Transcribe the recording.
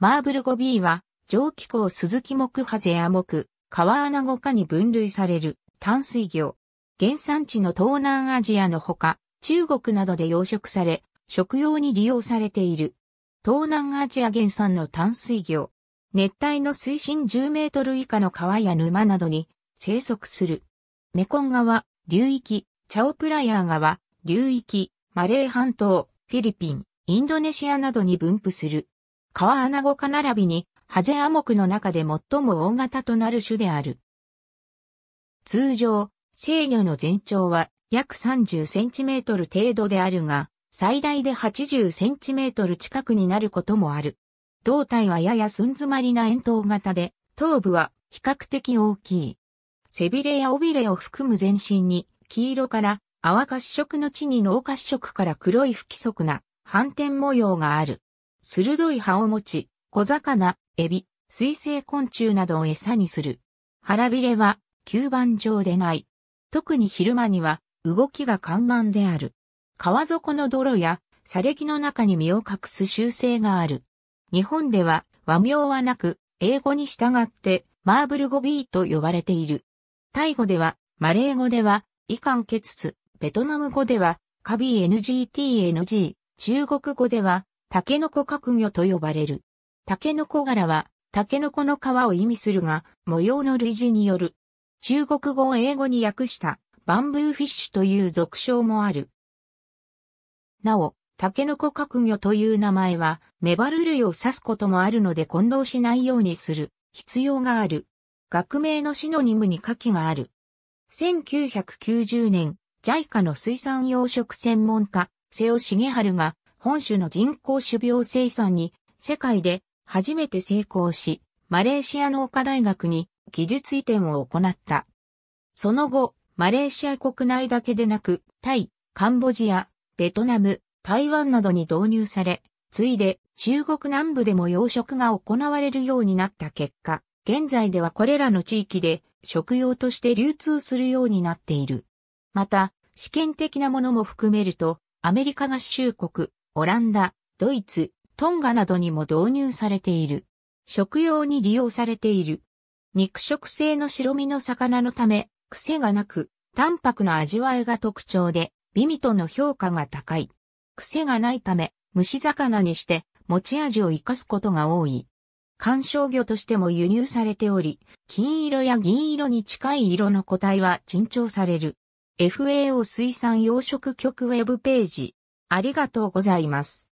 マーブル 5B は、蒸気口鈴木木ハゼア木、川穴子科に分類される淡水魚。原産地の東南アジアのほか、中国などで養殖され、食用に利用されている。東南アジア原産の淡水魚。熱帯の水深10メートル以下の川や沼などに生息する。メコン川、流域、チャオプラヤー川、流域、マレー半島、フィリピン、インドネシアなどに分布する。川穴子科並びに、ハゼアモクの中で最も大型となる種である。通常、制御の全長は約30センチメートル程度であるが、最大で80センチメートル近くになることもある。胴体はやや寸詰まりな円筒型で、頭部は比較的大きい。背びれや尾びれを含む全身に、黄色から淡褐色の地に濃褐色から黒い不規則な反転模様がある。鋭い歯を持ち、小魚、エビ、水生昆虫などを餌にする。腹びれは吸盤状でない。特に昼間には動きが緩慢である。川底の泥や砂礫の中に身を隠す習性がある。日本では和名はなく、英語に従ってマーブル語 B と呼ばれている。タイ語では、マレー語では、イカンケツツ、ベトナム語では、カビ NGTNG、中国語では、タケノコ角魚と呼ばれる。タケノコ柄は、タケノコの皮を意味するが、模様の類似による。中国語を英語に訳したバンブーフィッシュという俗称もある。なお、タケノコ角魚という名前は、メバル類を指すこともあるので混同しないようにする必要がある。学名のシノニムに下記がある。1990年、JICA の水産養殖専門家、瀬尾重春が本種の人工種苗生産に世界で初めて成功し、マレーシア農科大学に技術移転を行った。その後、マレーシア国内だけでなく、タイ、カンボジア、ベトナム、台湾などに導入され、ついで中国南部でも養殖が行われるようになった結果、現在ではこれらの地域で食用として流通するようになっている。また、試験的なものも含めると、アメリカ合衆国、オランダ、ドイツ、トンガなどにも導入されている。食用に利用されている。肉食性の白身の魚のため、癖がなく、淡白な味わいが特徴で、美味との評価が高い。癖がないため、蒸し魚にして持ち味を活かすことが多い。観賞魚としても輸入されており、金色や銀色に近い色の個体は珍重される。FAO 水産養殖局ウェブページありがとうございます。